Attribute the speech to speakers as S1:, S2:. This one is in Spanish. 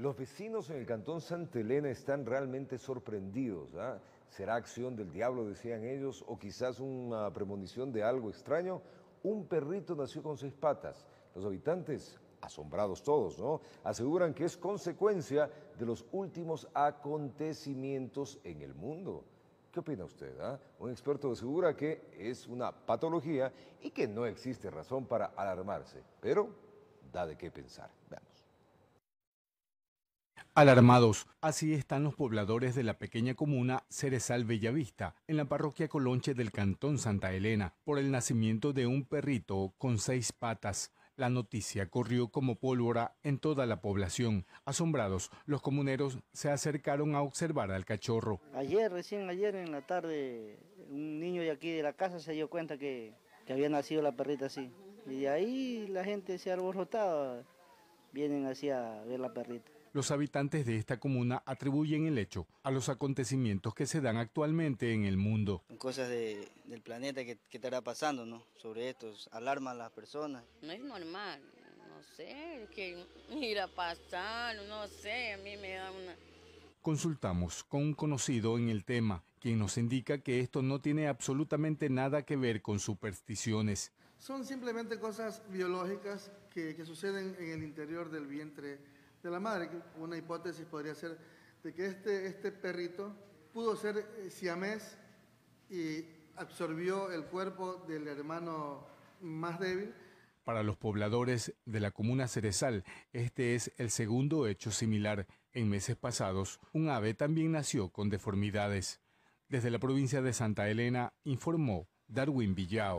S1: Los vecinos en el cantón Santa Elena están realmente sorprendidos. ¿ah? ¿Será acción del diablo, decían ellos, o quizás una premonición de algo extraño? Un perrito nació con seis patas. Los habitantes, asombrados todos, ¿no? Aseguran que es consecuencia de los últimos acontecimientos en el mundo. ¿Qué opina usted? Ah? Un experto asegura que es una patología y que no existe razón para alarmarse, pero da de qué pensar.
S2: Alarmados, así están los pobladores de la pequeña comuna Cerezal Bellavista, en la parroquia Colonche del Cantón Santa Elena, por el nacimiento de un perrito con seis patas. La noticia corrió como pólvora en toda la población. Asombrados, los comuneros se acercaron a observar al cachorro.
S3: Ayer, recién ayer en la tarde, un niño de aquí de la casa se dio cuenta que, había nacido la perrita así. Y de ahí la gente se alborotado, vienen así a ver la perrita.
S2: Los habitantes de esta comuna atribuyen el hecho a los acontecimientos que se dan actualmente
S3: en el mundo. Cosas del planeta que, estará pasando, ¿no? Sobre esto, Alarma a las personas.
S4: No es normal, no sé, que irá a pasar, no sé, a mí me da una...
S2: Consultamos con un conocido en el tema, quien nos indica que esto no tiene absolutamente nada que ver con supersticiones.
S4: Son simplemente cosas biológicas que suceden en el interior del vientre de la madre. Una hipótesis podría ser de que este, este perrito pudo ser eh, siamés y absorbió el cuerpo del hermano más débil.
S2: Para los pobladores de la comuna Cerezal, este es el segundo hecho similar. En meses pasados, un ave también nació con deformidades. Desde la provincia de Santa Elena, informó Darwin Villao.